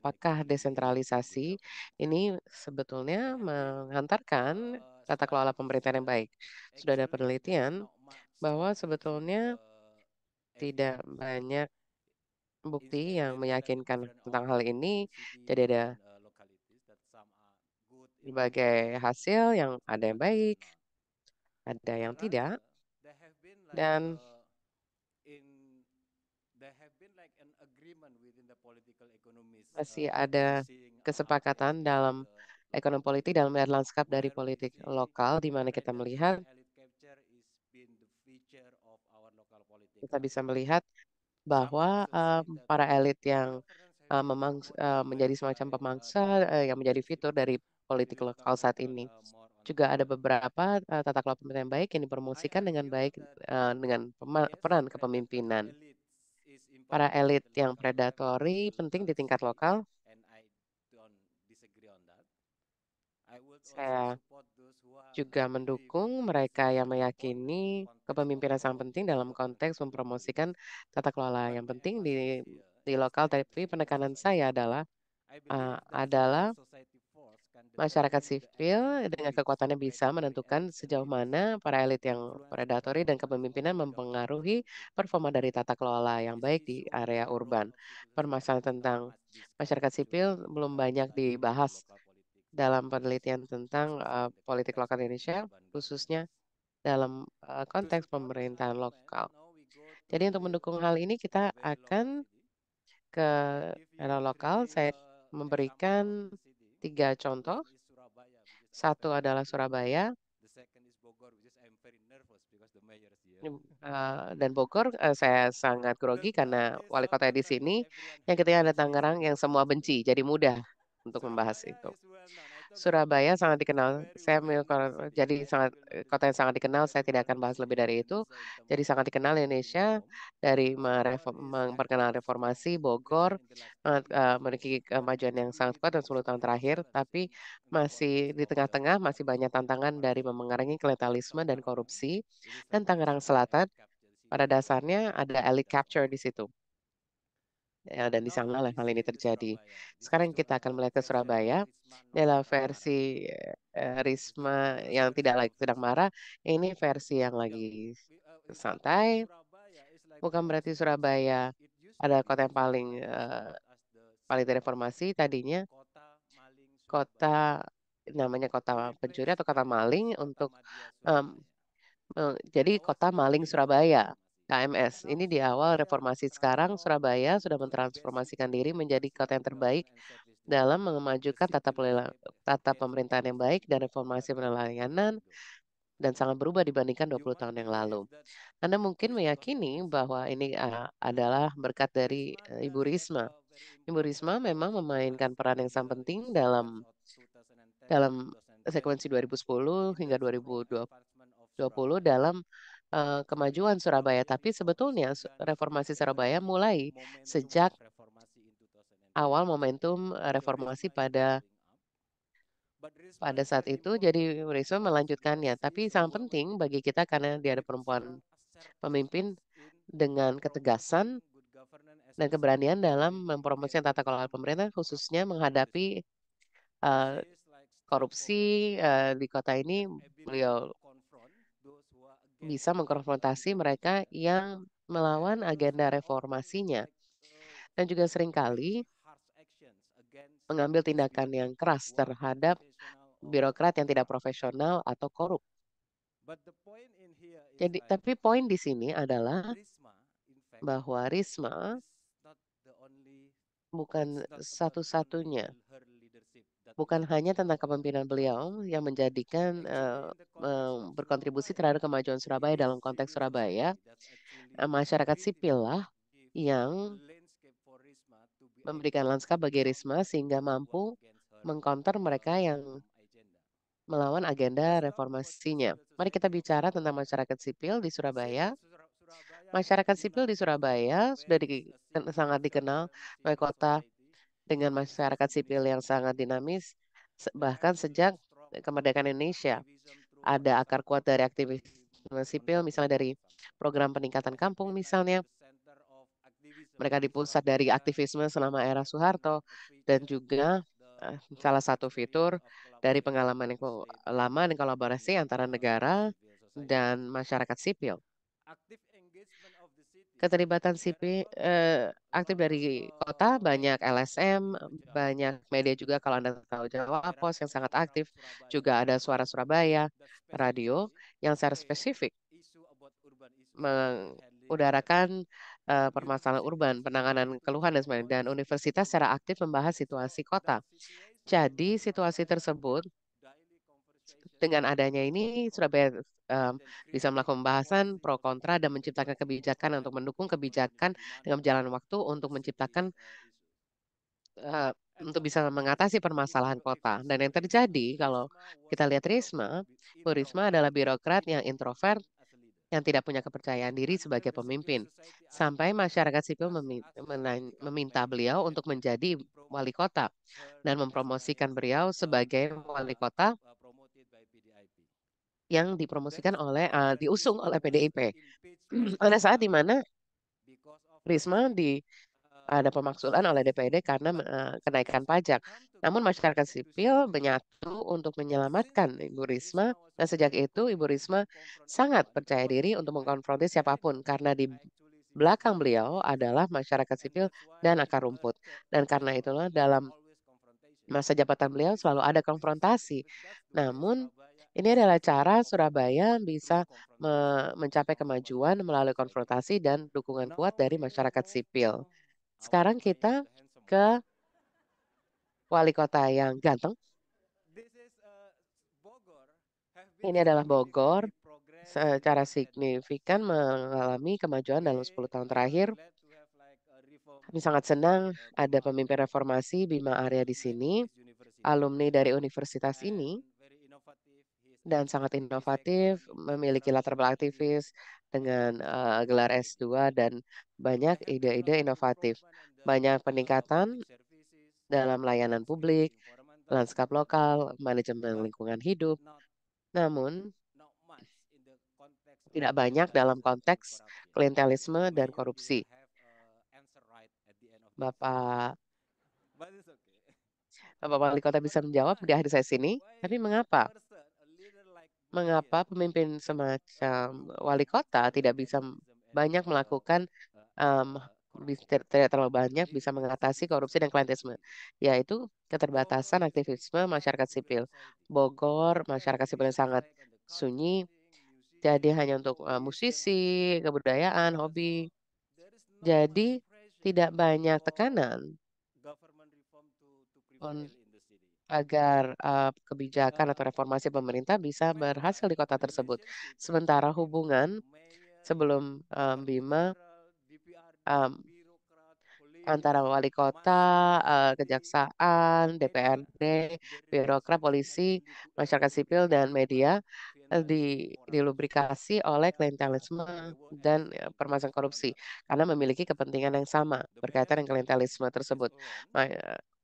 apakah desentralisasi iya. ini sebetulnya menghantarkan eh, tata kelola pemerintahan yang baik. Sudah ada penelitian bahwa sebetulnya eh, tidak banyak bukti yang meyakinkan tentang hal ini. Jadi ada eh, sebagai hasil yang ada yang baik, nah, ada yang tidak, dan Masih uh, ada uh, kesepakatan dalam uh, ekonomi politik dalam melihat lanskap dari politik lokal, di mana kita melihat kita bisa melihat bahwa um, para elit yang um, memang uh, menjadi semacam pemangsa uh, yang menjadi fitur dari politik lokal saat ini. Juga ada beberapa uh, tata kelola pemerintah yang baik yang dipromosikan dengan baik uh, dengan peran kepemimpinan para elit yang predatory penting di tingkat lokal. Saya juga mendukung mereka yang meyakini kepemimpinan sangat penting dalam konteks mempromosikan tata kelola yang penting di di lokal. Tapi penekanan saya adalah uh, adalah Masyarakat sipil dengan kekuatannya bisa menentukan sejauh mana para elit yang predatori dan kepemimpinan mempengaruhi performa dari tata kelola yang baik di area urban. Permasalahan tentang masyarakat sipil belum banyak dibahas dalam penelitian tentang uh, politik lokal Indonesia, khususnya dalam uh, konteks pemerintahan lokal. Jadi untuk mendukung hal ini kita akan ke era eh, lokal, saya memberikan tiga contoh. Satu adalah Surabaya, Uh, dan Bogor uh, saya sangat grogi karena wali kota di sini. Yang ketiga ada Tangerang yang semua benci, jadi mudah untuk membahas itu. Surabaya sangat dikenal. Saya jadi sangat kota yang sangat dikenal. Saya tidak akan bahas lebih dari itu. Jadi sangat dikenal Indonesia dari memperkenalkan reformasi Bogor uh, memiliki kemajuan yang sangat kuat dan 10 tahun terakhir, tapi masih di tengah-tengah masih banyak tantangan dari memengarangi kletalisme dan korupsi dan Tangerang Selatan pada dasarnya ada elite capture di situ ya dan di sana hal ini terjadi. Sekarang kita akan melihat ke Surabaya dalam versi eh, Risma yang tidak lagi sedang marah. Ini versi yang lagi santai. Bukan berarti Surabaya ada kota yang paling uh, paling terreformasi tadinya kota namanya kota pencuri atau kota maling untuk um, jadi kota maling Surabaya KMS. Ini di awal reformasi sekarang, Surabaya sudah mentransformasikan diri menjadi kota yang terbaik dalam memajukan tata, tata pemerintahan yang baik dan reformasi penelayanan dan sangat berubah dibandingkan 20 tahun yang lalu. Anda mungkin meyakini bahwa ini adalah berkat dari e, Ibu Risma. Ibu Risma memang memainkan peran yang sangat penting dalam dalam sekuensi 2010 hingga 2020 dalam uh, kemajuan Surabaya, tapi sebetulnya reformasi Surabaya mulai sejak awal momentum reformasi pada pada saat itu jadi Risma melanjutkannya tapi sangat penting bagi kita karena dia ada perempuan pemimpin dengan ketegasan dan keberanian dalam mempromosikan tata kelola pemerintah khususnya menghadapi uh, korupsi uh, di kota ini beliau bisa mengkonfrontasi mereka yang melawan agenda reformasinya dan juga seringkali mengambil tindakan yang keras terhadap birokrat yang tidak profesional atau korup. Jadi, tapi poin di sini adalah bahwa Risma bukan satu-satunya bukan hanya tentang kepemimpinan beliau yang menjadikan uh, uh, berkontribusi terhadap kemajuan iya, Surabaya dalam konteks Surabaya, uh, masyarakat sipil lah yang memberikan lanskap bagi Risma sehingga mampu mengkonter mereka yang melawan agenda reformasinya. Mari kita bicara tentang masyarakat sipil di Surabaya. Masyarakat sipil di Surabaya sudah di, sangat dikenal sebagai kota dengan masyarakat sipil yang sangat dinamis, bahkan sejak kemerdekaan Indonesia. Ada akar kuat dari aktivisme sipil, misalnya dari program peningkatan kampung misalnya. Mereka dipusat dari aktivisme selama era Soeharto dan juga eh, salah satu fitur dari pengalaman yang lama dan kolaborasi antara negara dan masyarakat sipil keterlibatan sipil eh, aktif dari kota banyak LSM banyak media juga kalau anda tahu Jawa Pos yang sangat aktif juga ada Suara Surabaya radio yang secara spesifik mengudarakan uh, permasalahan urban, penanganan keluhan dan sebagainya, dan universitas secara aktif membahas situasi kota. Jadi situasi tersebut dengan adanya ini Surabaya um, bisa melakukan pembahasan pro kontra dan menciptakan kebijakan untuk mendukung kebijakan dengan jalan waktu untuk menciptakan uh, untuk bisa mengatasi permasalahan kota. Dan yang terjadi kalau kita lihat Risma, Bu Risma adalah birokrat yang introvert yang tidak punya kepercayaan diri sebagai pemimpin. Sampai masyarakat sipil meminta beliau untuk menjadi wali kota dan mempromosikan beliau sebagai wali kota yang dipromosikan oleh uh, diusung oleh PDIP. Pada saat di mana Risma di uh, ada pemaksulan oleh DPD karena uh, kenaikan pajak. Namun masyarakat sipil menyatu untuk menyelamatkan Ibu Risma. Nah sejak itu Ibu Risma sangat percaya diri untuk mengkonfrontir siapapun karena di belakang beliau adalah masyarakat sipil dan akar rumput. Dan karena itulah dalam masa jabatan beliau selalu ada konfrontasi. Namun ini adalah cara Surabaya bisa me mencapai kemajuan melalui konfrontasi dan dukungan kuat dari masyarakat sipil. Sekarang kita ke wali kota yang ganteng. Uh, ini adalah Bogor secara signifikan mengalami kemajuan dalam 10 tahun terakhir. Kami sangat senang ada pemimpin reformasi Bima Arya di sini, alumni dari universitas ini, dan sangat inovatif, memiliki latar belakang aktivis dengan uh, gelar S2 dan banyak ide-ide inovatif. Banyak peningkatan dalam layanan publik, lanskap lokal, manajemen lingkungan hidup. Namun, tidak banyak dalam konteks klientelisme dan korupsi. Uh, Bapak Bapak Wali Kota bisa menjawab di akhir sesi ini, tapi mengapa? mengapa pemimpin semacam wali kota tidak bisa banyak melakukan um, tidak terlalu banyak bisa mengatasi korupsi dan klientisme, yaitu keterbatasan aktivisme masyarakat sipil. Bogor, masyarakat sipil yang sangat sunyi, jadi hanya untuk eh, musisi, kebudayaan, hobi. Jadi tidak banyak tekanan agar uh, kebijakan atau reformasi pemerintah bisa berhasil di kota tersebut. Sementara hubungan sebelum um, Bima um, antara wali kota, uh, kejaksaan, DPRD, birokrat, polisi, masyarakat sipil dan media di dilubrikasi oleh klientelisme dan ya, permasalahan korupsi karena memiliki kepentingan yang sama berkaitan dengan klientelisme tersebut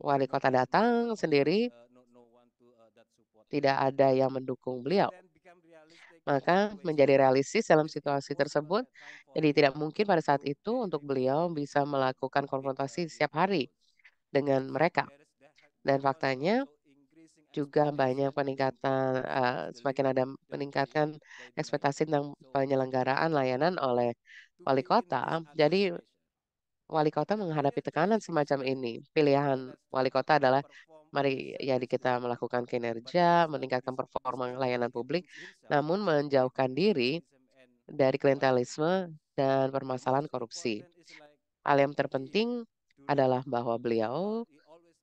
wali kota datang sendiri, eh, eh, tidak ada yang mendukung beliau. Maka menjadi realistis dalam situasi tersebut, jadi tidak mungkin pada saat itu untuk beliau bisa melakukan konfrontasi setiap hari dengan mereka. Dan faktanya juga banyak peningkatan, uh, semakin ada peningkatan ekspektasi tentang penyelenggaraan layanan oleh wali kota. Jadi wali kota menghadapi tekanan semacam ini. Pilihan wali kota adalah mari ya kita melakukan kinerja, meningkatkan performa layanan publik, namun menjauhkan diri dari klientelisme dan permasalahan korupsi. Hal yang terpenting adalah bahwa beliau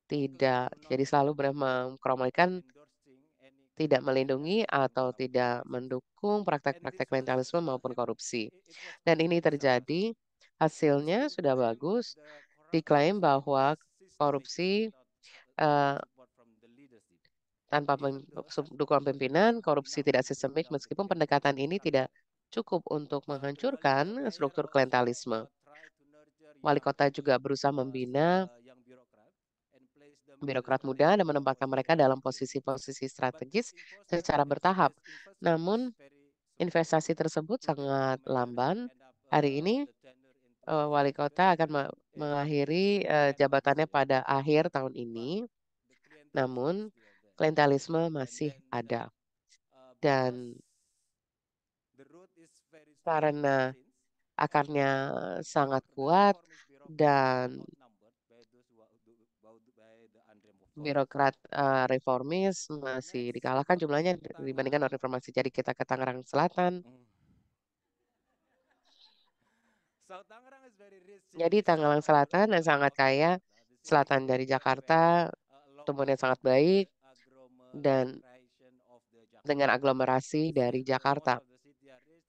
tidak jadi selalu mengkromalikan tidak melindungi atau tidak mendukung praktek-praktek klientelisme maupun korupsi. Dan ini terjadi hasilnya sudah bagus, diklaim bahwa korupsi uh, tanpa dukungan pimpinan, korupsi tidak sistemik meskipun pendekatan ini tidak cukup untuk menghancurkan struktur klientalisme. Wali kota juga berusaha membina birokrat muda dan menempatkan mereka dalam posisi-posisi strategis secara bertahap. Namun, investasi tersebut sangat lamban. Hari ini, uh, wali kota akan mengakhiri uh, jabatannya pada akhir tahun ini. Namun, klientelisme masih ada. Dan karena akarnya sangat kuat dan birokrat eh, reformis masih dikalahkan jumlahnya dibandingkan orang reformasi. Jadi kita ke Tangerang Selatan. Jadi Tangerang Selatan yang sangat kaya, selatan dari Jakarta, tumbuhnya sangat baik, dan dengan aglomerasi dari Jakarta.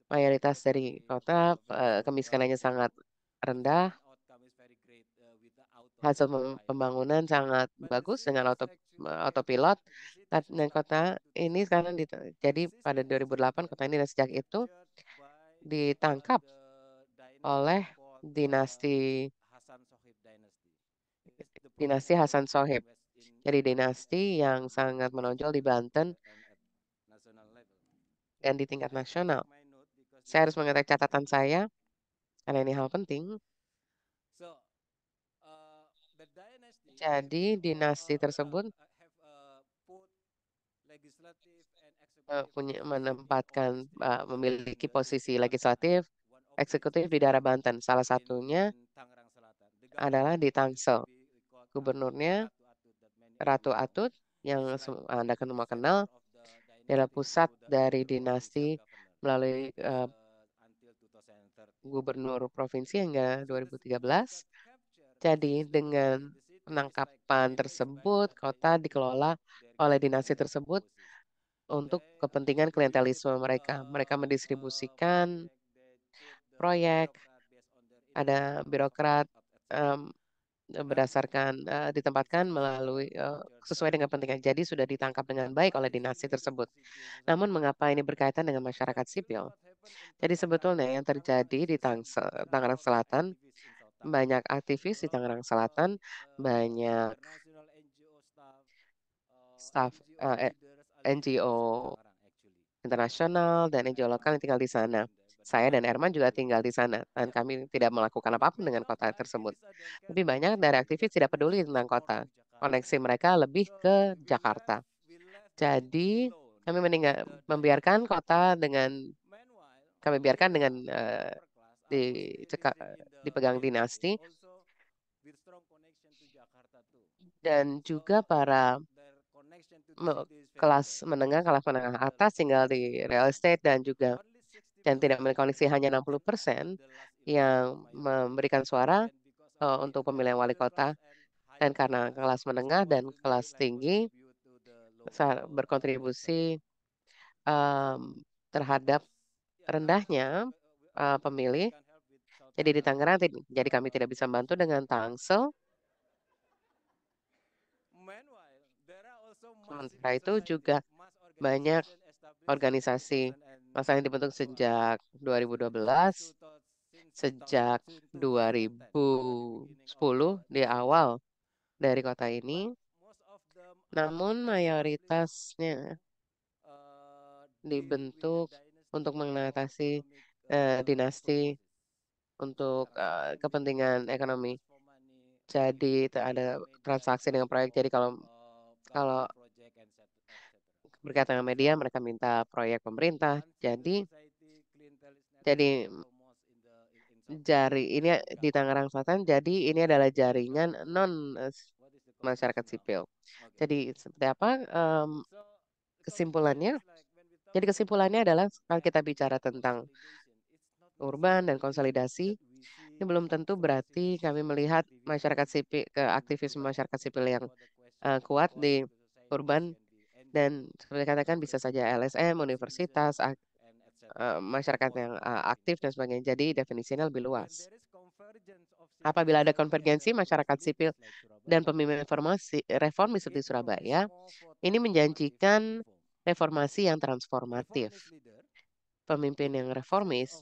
Mayoritas dari kota, eh, kemiskinannya sangat rendah, hasil pembangunan sangat bagus dengan auto, autopilot nah, dan kota ini sekarang jadi pada 2008 kota ini dan sejak itu ditangkap oleh dinasti dinasti Hasan Sohib. Jadi dinasti yang sangat menonjol di Banten dan di tingkat nasional. Saya harus mengetik catatan saya karena ini hal penting. Uh, Jadi dinasti uh, tersebut uh, punya menempatkan memiliki posisi legislatif, eksekutif di daerah Banten. Salah satunya adalah di Tangsel. Gubernurnya Ratu Atut yang Anda semua kenal adalah pusat dari dinasti melalui uh, gubernur provinsi hingga 2013. Jadi dengan penangkapan tersebut, kota dikelola oleh dinasti tersebut untuk kepentingan klientelisme mereka. Mereka eh, mendistribusikan proyek, ada birokrat um, berdasarkan uh, ditempatkan melalui uh, sesuai dengan pentingnya. Jadi sudah ditangkap dengan baik oleh dinasti tersebut. Namun mengapa ini berkaitan dengan masyarakat sipil? Jadi sebetulnya yang terjadi di Tangerang Selatan banyak aktivis di Tangerang Selatan, banyak staff uh, eh, NGO internasional dan NGO lokal yang tinggal di sana saya dan Herman juga tinggal di sana dan kami tidak melakukan apapun dengan kota tersebut. Tapi banyak dari aktivis tidak peduli tentang kota. Koneksi mereka lebih ke Jakarta. Jadi kami meninggal, membiarkan kota dengan kami biarkan dengan uh, di, ceka, eh, dipegang dinasti dan juga para kelas menengah, kelas menengah atas tinggal di real estate dan juga dan tidak memiliki koneksi hanya 60% persen yang memberikan suara uh, untuk pemilihan wali kota. Dan karena kelas menengah dan kelas tinggi berkontribusi um, terhadap rendahnya uh, pemilih. Jadi di Tangerang, jadi kami tidak bisa bantu dengan Tangsel. Sementara itu juga banyak organisasi Masa yang dibentuk sejak 2012, sejak 2010 di awal dari kota ini. Namun mayoritasnya dibentuk untuk mengatasi uh, dinasti untuk uh, kepentingan ekonomi. Jadi ada transaksi dengan proyek. Jadi kalau kalau berkaitan dengan media, mereka minta proyek pemerintah. Jadi, jadi jari ini di Tangerang Selatan. Jadi ini adalah jaringan non eh, masyarakat sipil. Jadi seperti apa um, kesimpulannya? Jadi kesimpulannya adalah kalau kita bicara tentang urban dan konsolidasi, ini belum tentu berarti kami melihat masyarakat sipil ke aktivisme masyarakat sipil yang uh, kuat di urban dan seperti katakan bisa saja LSM, universitas, uh, masyarakat yang uh, aktif dan sebagainya. Jadi definisinya lebih luas. Apabila ada konvergensi masyarakat sipil dan pemimpin reformasi reformis seperti Surabaya, ini menjanjikan reformasi yang transformatif. Pemimpin yang reformis,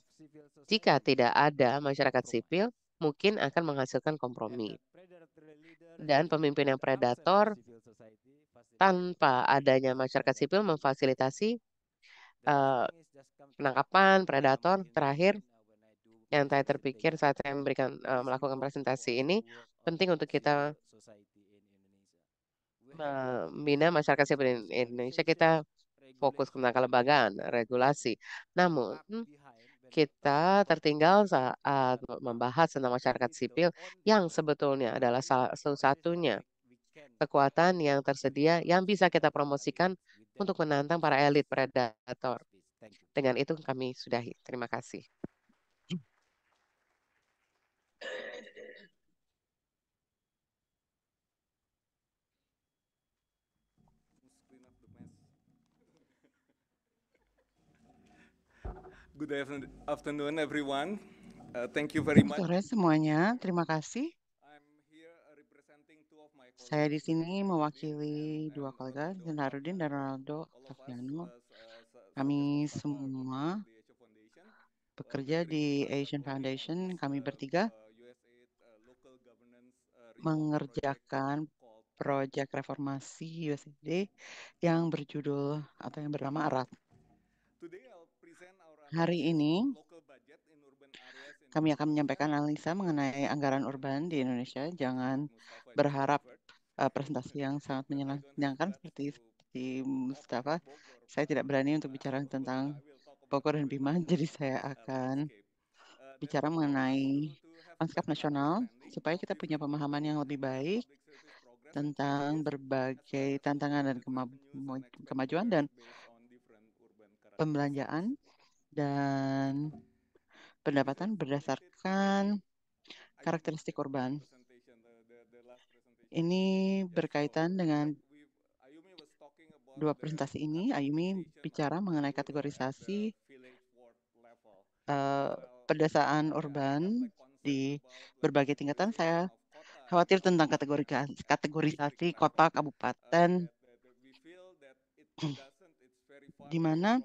jika tidak ada masyarakat sipil, mungkin akan menghasilkan kompromi. Dan pemimpin yang predator tanpa adanya masyarakat sipil memfasilitasi uh, penangkapan predator terakhir yang saya terpikir saat saya memberikan uh, melakukan presentasi ini penting untuk kita membina masyarakat sipil Indonesia kita fokus ke kelembagaan regulasi namun hmm, kita tertinggal saat membahas tentang masyarakat sipil yang sebetulnya adalah salah satu satunya kekuatan yang tersedia yang bisa kita promosikan untuk menantang para elit predator. Dengan itu kami sudahi. Terima kasih. Good afternoon, everyone. Uh, thank you very much. Sore semuanya, terima kasih. Saya di sini mewakili dua kolega, Zenarudin dan Ronaldo Tafiano. Kami semua bekerja di Asian Foundation. Kami bertiga mengerjakan proyek reformasi USD yang berjudul atau yang bernama ARAT. Hari ini kami akan menyampaikan analisa mengenai anggaran urban di Indonesia. Jangan berharap uh, presentasi yang sangat menyenangkan seperti seperti Mustafa. Saya tidak berani untuk bicara tentang Bogor dan Bima, jadi saya akan bicara mengenai lanskap nasional supaya kita punya pemahaman yang lebih baik tentang berbagai tantangan dan kemajuan dan pembelanjaan dan pendapatan berdasarkan karakteristik urban. Ini berkaitan dengan dua presentasi ini. Ayumi bicara mengenai kategorisasi uh, eh, perdesaan urban di berbagai tingkatan. Saya khawatir tentang kategori kategorisasi kota, kabupaten, di mana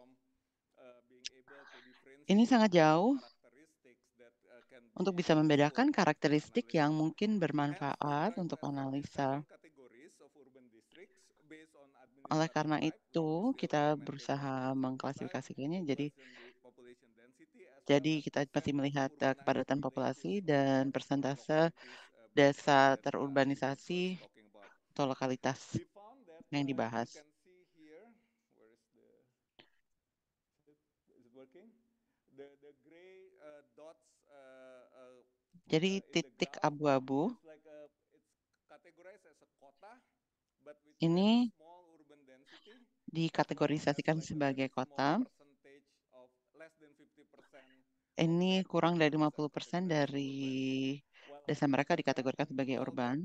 ini sangat jauh untuk bisa membedakan karakteristik yang mungkin bermanfaat untuk analisa. Oleh karena itu, kita berusaha mengklasifikasikannya jadi jadi kita pasti melihat eh, kepadatan populasi dan persentase desa terurbanisasi atau lokalitas yang dibahas. Uh, uh, uh, Jadi titik abu-abu ini dikategorisasikan sebagai kota. Ini kurang dari 50% dari desa mereka dikategorikan sebagai urban.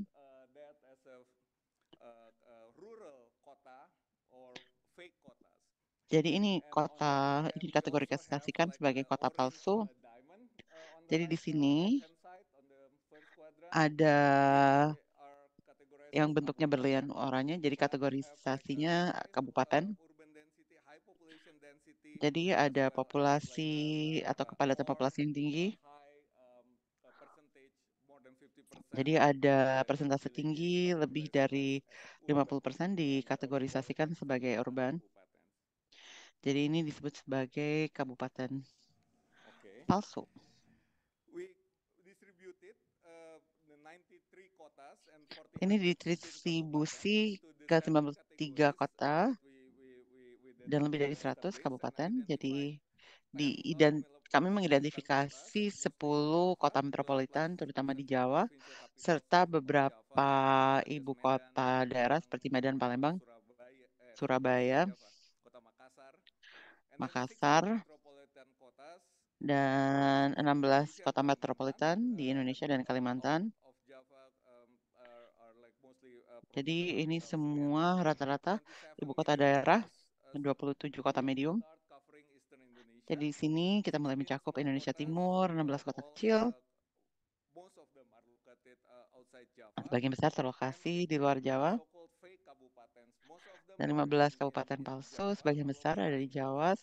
Jadi ini kota ini dikategorifikasikan sebagai kota palsu. Jadi di sini ada yang bentuknya berlian oranye, jadi kategorisasinya kabupaten. Jadi ada populasi atau kepadatan populasi yang tinggi. Jadi ada persentase tinggi lebih dari 50% dikategorisasikan sebagai urban. Jadi ini disebut sebagai kabupaten okay. palsu. Uh, ini didistribusi ke 93 kota dan lebih dari 100 kabupaten. Jadi di ident kami mengidentifikasi 10 kota metropolitan terutama di Jawa serta beberapa ibu kota daerah seperti Medan, Palembang, Surabaya, eh, Makassar, dan 16 kota metropolitan di uh, Indonesia dan Kalimantan. Jadi ini semua rata-rata ibu kota daerah, 27 uh, kota medium. Jadi di sini kita mulai mencakup Indonesia Timur, 16 kota kecil. Uh, Sebagian besar terlokasi di luar Jawa dan 15 kabupaten palsu, sebagian besar ada di Jawa.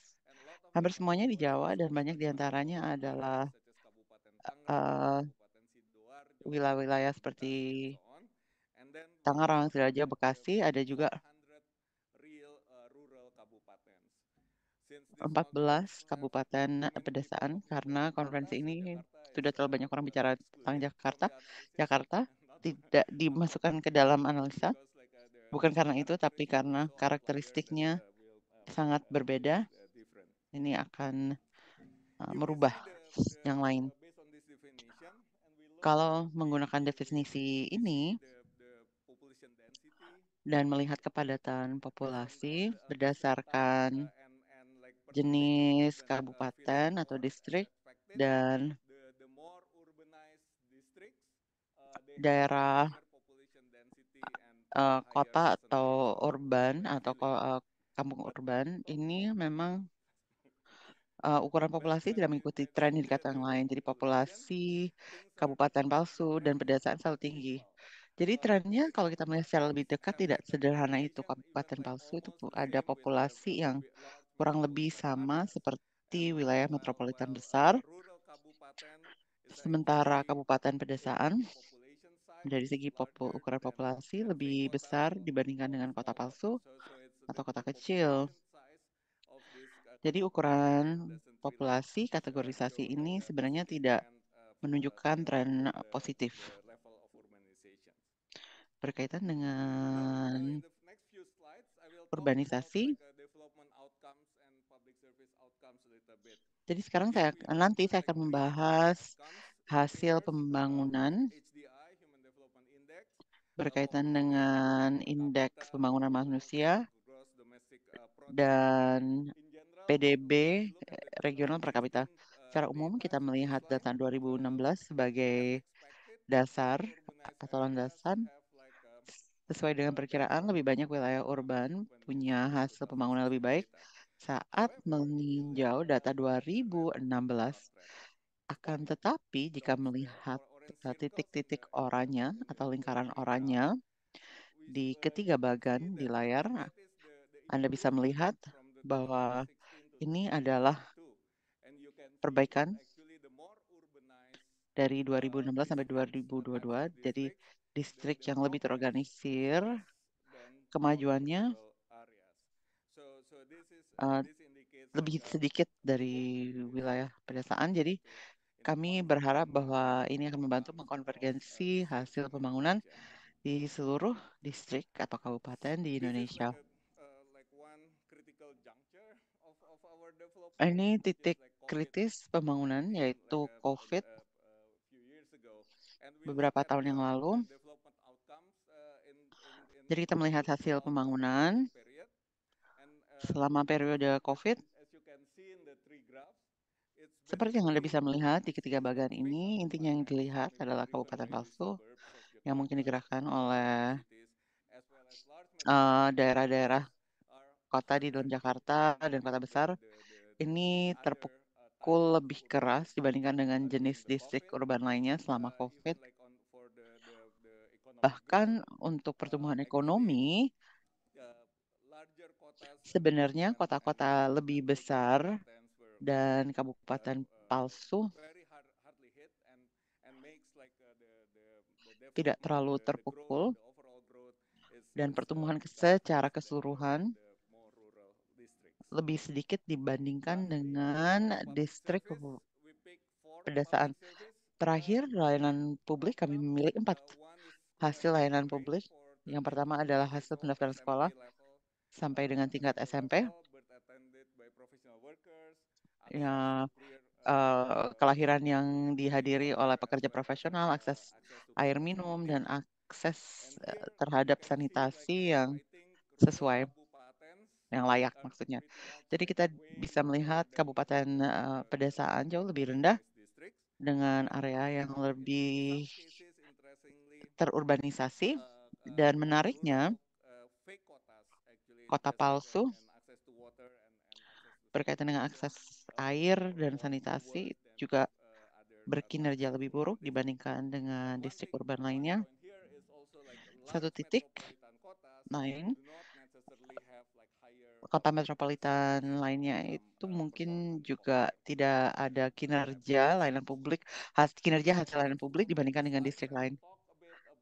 Hampir semuanya di Jawa dan banyak diantaranya adalah wilayah eh, wilayah-wilayah seperti Tangerang, Sidoarjo, Bekasi, ada juga 14 kabupaten pedesaan karena konferensi ini sudah terlalu banyak orang bicara tentang Jakarta. Jakarta tidak dimasukkan ke dalam analisa Bukan karena itu, tapi karena karakteristiknya sangat berbeda. Ini akan uh, merubah yang lain. Kalau menggunakan definisi ini dan melihat kepadatan populasi berdasarkan jenis kabupaten atau distrik dan daerah uh, kota atau urban atau uh, kampung urban ini memang uh, ukuran populasi tidak mengikuti tren indikator yang lain. Jadi populasi kabupaten palsu dan pedesaan selalu tinggi. Jadi trennya kalau kita melihat secara lebih dekat tidak sederhana itu kabupaten palsu itu ada populasi yang kurang lebih sama seperti wilayah metropolitan besar. Sementara kabupaten pedesaan dari segi popul, ukuran populasi lebih besar dibandingkan dengan kota palsu atau kota kecil. Jadi ukuran populasi kategorisasi ini sebenarnya tidak menunjukkan tren positif berkaitan dengan urbanisasi. Jadi sekarang saya nanti saya akan membahas hasil pembangunan berkaitan dengan indeks pembangunan manusia dan PDB eh, regional per kapita. Secara umum kita melihat data 2016 sebagai dasar atau landasan sesuai dengan perkiraan lebih banyak wilayah urban punya hasil pembangunan lebih baik saat meninjau data 2016 akan tetapi jika melihat Eh, titik-titik oranya atau lingkaran oranya di ketiga bagan di layar. Nah, Anda bisa melihat bahwa ini adalah perbaikan dari 2016 sampai 2022. Jadi distrik yang lebih terorganisir, kemajuannya uh, lebih sedikit dari wilayah pedesaan. Jadi kami berharap bahwa ini akan membantu mengkonvergensi hasil pembangunan di seluruh distrik atau kabupaten di Indonesia. Uh, ini titik kritis pembangunan yaitu uh, COVID uh, beberapa tahun yang lalu. Jadi kita melihat hasil pembangunan selama periode COVID seperti yang Anda bisa melihat di ketiga bagian ini, intinya yang dilihat adalah kabupaten palsu yang mungkin digerakkan oleh eh, daerah-daerah kota di Don Jakarta dan kota besar. Ini terpukul lebih keras dibandingkan dengan jenis distrik urban lainnya selama COVID. Bahkan untuk pertumbuhan ekonomi, sebenarnya kota-kota lebih besar dan Kabupaten Palsu tidak terlalu terpukul dan pertumbuhan secara keseluruhan lebih sedikit dibandingkan dengan distrik pedesaan. Terakhir, layanan publik kami memilih empat hasil layanan publik. Yang pertama adalah hasil pendaftaran sekolah sampai dengan tingkat SMP ya, uh, kelahiran yang dihadiri oleh pekerja profesional, akses air minum, dan akses eh, terhadap sanitasi yang sesuai yang layak maksudnya. Jadi kita bisa melihat kabupaten uh, pedesaan jauh lebih rendah dengan area yang lebih terurbanisasi dan menariknya kota palsu berkaitan dengan akses air dan sanitasi juga berkinerja lebih buruk dibandingkan dengan distrik urban lainnya. Satu titik lain, kota metropolitan lainnya itu mungkin juga tidak ada kinerja layanan publik, has, kinerja hasil layanan publik dibandingkan dengan distrik lain.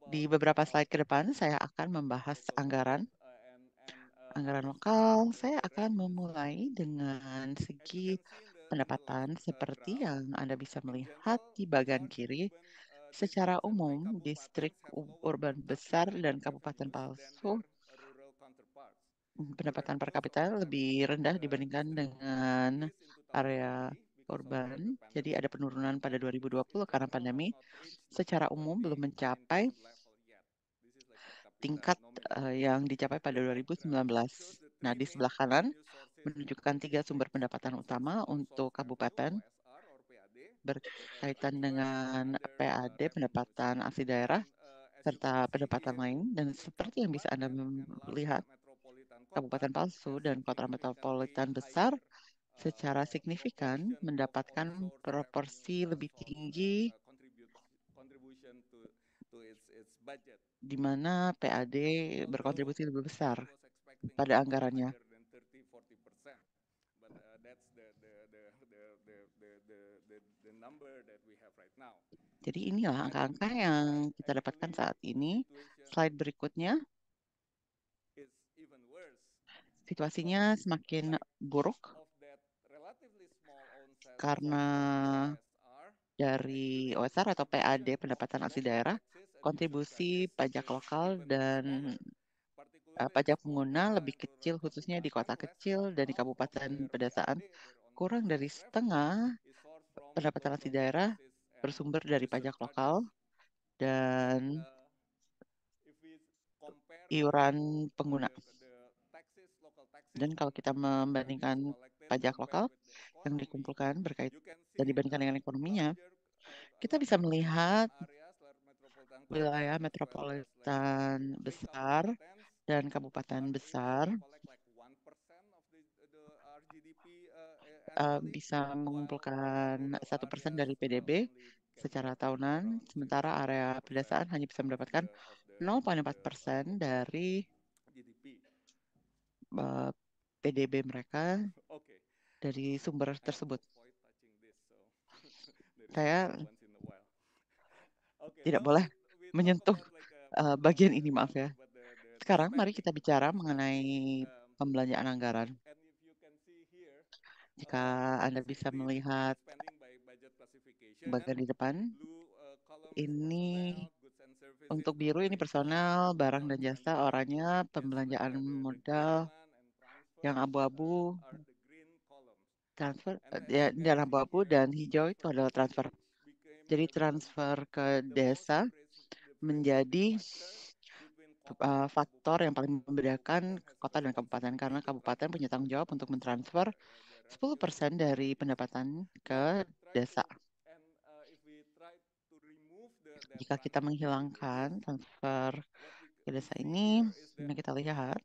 Di beberapa slide ke depan, saya akan membahas anggaran anggaran lokal, saya akan memulai dengan segi pendapatan seperti yang Anda bisa melihat di bagian kiri. Secara umum, distrik urban besar dan kabupaten palsu hmm, pendapatan per kapita lebih rendah dibandingkan dengan area urban. Jadi ada penurunan pada 2020 karena pandemi secara umum belum mencapai tingkat uh, yang dicapai pada 2019. Nah, di sebelah kanan menunjukkan tiga sumber pendapatan utama untuk kabupaten berkaitan dengan PAD, pendapatan asli daerah, serta pendapatan lain. Dan seperti yang bisa Anda lihat, kabupaten palsu dan kota metropolitan besar secara signifikan mendapatkan proporsi lebih tinggi di mana PAD berkontribusi lebih besar pada anggarannya. Jadi inilah angka-angka yang kita dapatkan saat ini. Slide berikutnya. Situasinya semakin buruk karena dari OSR atau PAD pendapatan asli daerah kontribusi pajak lokal dan uh, pajak pengguna lebih kecil khususnya di kota kecil dan di kabupaten pedesaan kurang dari setengah pendapatan asli daerah bersumber dari pajak lokal dan iuran pengguna. Dan kalau kita membandingkan pajak lokal yang dikumpulkan berkait dan dibandingkan dengan ekonominya, kita bisa melihat wilayah metropolitan besar dan kabupaten besar eh, bisa mengumpulkan satu persen dari PDB secara tahunan, sementara area pedesaan hanya bisa mendapatkan 0,4 persen dari eh, PDB mereka dari sumber tersebut. Saya tidak boleh Gitu, menyentuh uh, uh, bagian ini, maaf ya. Sekarang mari kita gitu. bicara mengenai um, pembelanjaan anggaran. Jika uh, Anda bisa melihat bagian di depan, uh, ini untuk biru ini personal, barang dan jasa, orangnya pembelanjaan modal, yang abu-abu transfer ya, dalam abu-abu dan hijau itu adalah transfer. Jadi transfer ke desa menjadi uh, faktor yang paling membedakan kota dan kabupaten karena kabupaten punya tanggung jawab untuk mentransfer 10% dari pendapatan ke desa. Jika kita menghilangkan transfer ke desa ini, yang kita lihat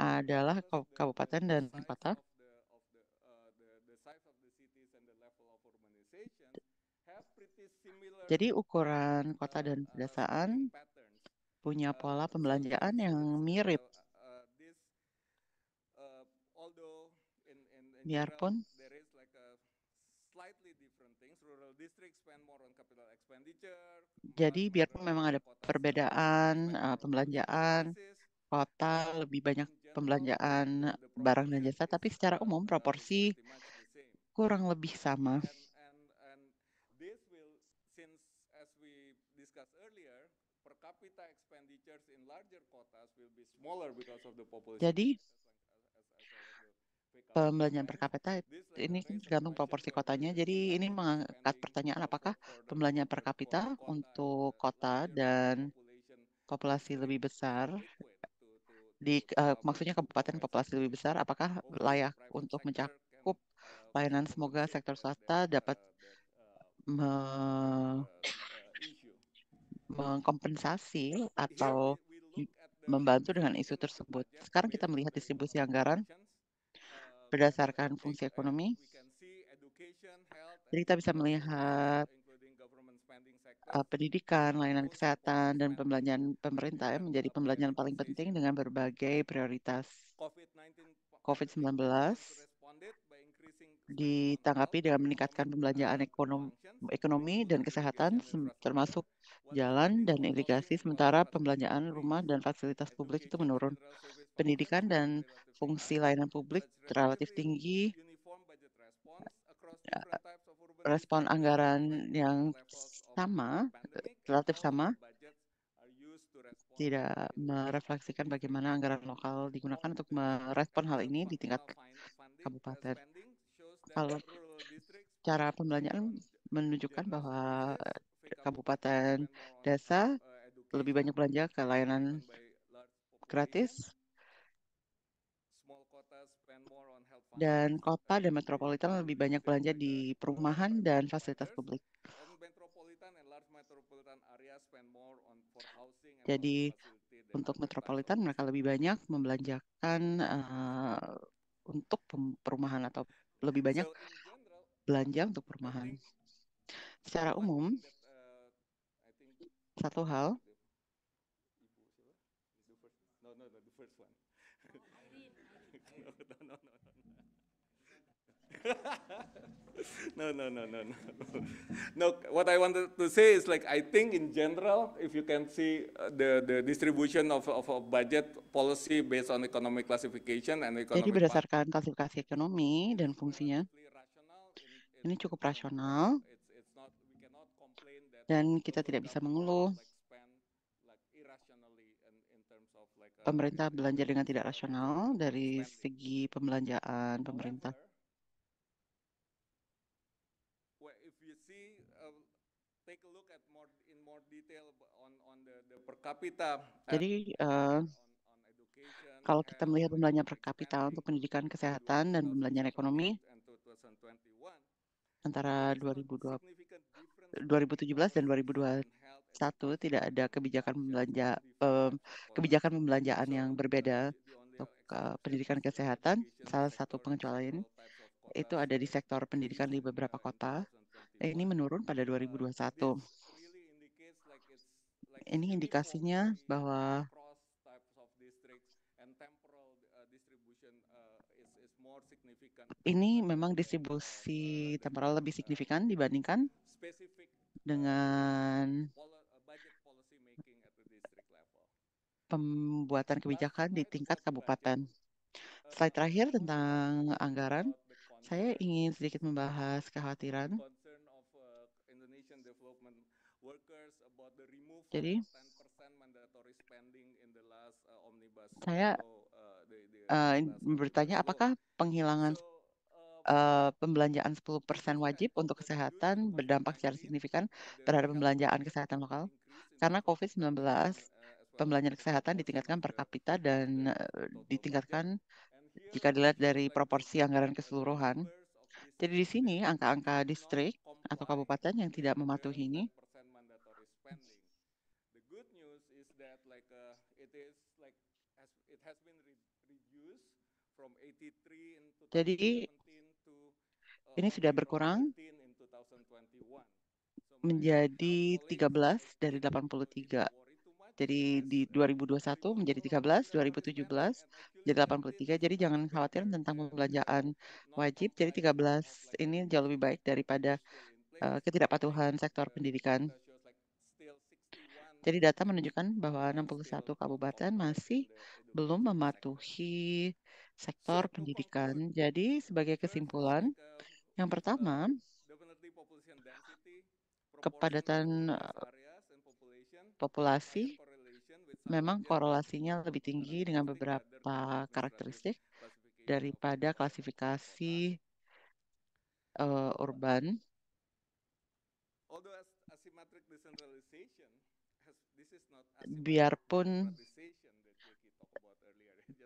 adalah kabupaten dan kota Jadi ukuran kota uh, dan uh, pedesaan uh, punya pola pembelanjaan yang mirip. Biarpun jadi biarpun memang ada perbedaan uh, pembelanjaan kota lebih banyak pembelanjaan barang dan jasa, tapi secara umum proporsi kurang lebih sama. Jadi pembelanjaan per kapita ini tergantung proporsi kotanya. Jadi ini mengangkat pertanyaan apakah pembelanjaan per kapita untuk kota dan populasi lebih besar di uh, maksudnya kabupaten populasi lebih besar apakah layak untuk mencakup uh, layanan semoga sektor swasta uh, dapat uh, mengkompensasi atau membantu dengan isu tersebut. Sekarang kita melihat distribusi anggaran berdasarkan fungsi ekonomi. Jadi kita bisa melihat uh, pendidikan, layanan kesehatan, dan pembelanjaan pemerintah ya menjadi pembelanjaan paling penting dengan berbagai prioritas COVID-19 ditanggapi dengan meningkatkan pembelanjaan ekonomi, ekonomi dan kesehatan, termasuk jalan dan irigasi, sementara pembelanjaan rumah dan fasilitas publik itu menurun. Pendidikan dan fungsi layanan publik relatif tinggi, respon anggaran yang sama, relatif sama, tidak merefleksikan bagaimana anggaran lokal digunakan untuk merespon hal ini di tingkat kabupaten kalau cara pembelanjaan kan menunjukkan bahwa eh, kabupaten desa eh, lebih banyak belanja ke layanan gratis dan gitu kan. kota dan metropolitan lebih banyak belanja di perumahan dan fasilitas publik. Jadi untuk metropolitan mereka lebih banyak membelanjakan uh, untuk perumahan atau lebih banyak belanja untuk perumahan. Secara umum, eh, satu hal no, no, no, no, no. No, what I wanted to say is like I think in general, if you can see uh, the the distribution of of a budget policy based on economic classification and economic. Jadi berdasarkan klasifikasi ekonomi dan fungsinya, ini cukup rasional dan kita tidak bisa mengeluh. Pemerintah belanja dengan tidak rasional dari segi pembelanjaan pemerintah. Eh, Jadi uh, kalau kita melihat pembelanjaan per kapita untuk pendidikan kesehatan dan pembelanjaan ekonomi antara 2020, 2017 eh, dan 2021 tidak ada kebijakan pembelanja uh, kebijakan pembelanjaan yang berbeda untuk uh, pendidikan kesehatan. Salah satu pengecualian itu ada di sektor pendidikan di beberapa kota. Ini menurun pada 2021 ini indikasinya bahwa ini memang distribusi temporal lebih signifikan dibandingkan dengan pembuatan kebijakan di tingkat kabupaten. Slide terakhir tentang anggaran, saya ingin sedikit membahas kekhawatiran Jadi uh, saya uh, uh bertanya apakah penghilangan uh, uh pembelanjaan 10% wajib untuk kesehatan berdampak secara signifikan terhadap pembelanjaan kesehatan lokal? Karena COVID-19 pembelanjaan kesehatan ditingkatkan per kapita dan ditingkatkan jika dilihat dari proporsi anggaran keseluruhan. Jadi di sini angka-angka distrik atau kabupaten yang tidak mematuhi ini Jadi ini sudah berkurang menjadi 13 dari 83. Jadi di 2021 menjadi 13, 2017 jadi 83. Jadi jangan khawatir tentang pembelanjaan wajib. Jadi 13 ini jauh lebih baik daripada eh, ketidakpatuhan sektor pendidikan. Jadi data menunjukkan bahwa 61 kabupaten masih belum mematuhi sektor pendidikan. Jadi, sebagai kesimpulan, yang pertama, kepadatan eh, populasi memang korelasinya lebih tinggi dengan beberapa karakteristik daripada klasifikasi uh, urban. Biarpun